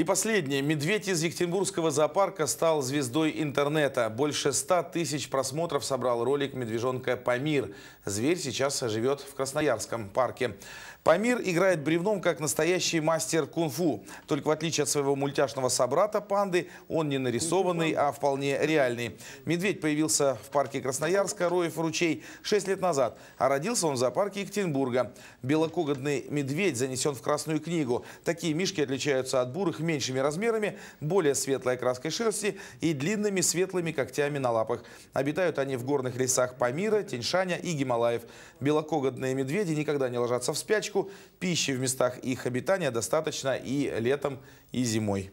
И последнее. Медведь из Екатеринбургского зоопарка стал звездой интернета. Больше 100 тысяч просмотров собрал ролик медвежонка Памир. Зверь сейчас живет в Красноярском парке. Памир играет бревном как настоящий мастер кунг-фу. Только в отличие от своего мультяшного собрата панды, он не нарисованный, а вполне реальный. Медведь появился в парке Красноярска, Роев ручей, 6 лет назад. А родился он в зоопарке Екатеринбурга. Белокоготный медведь занесен в Красную книгу. Такие мишки отличаются от бурых меньшими размерами, более светлой краской шерсти и длинными светлыми когтями на лапах. Обитают они в горных лесах Памира, Теньшаня и Гималаев. Белокоготные медведи никогда не ложатся в спячку. Пищи в местах их обитания достаточно и летом, и зимой.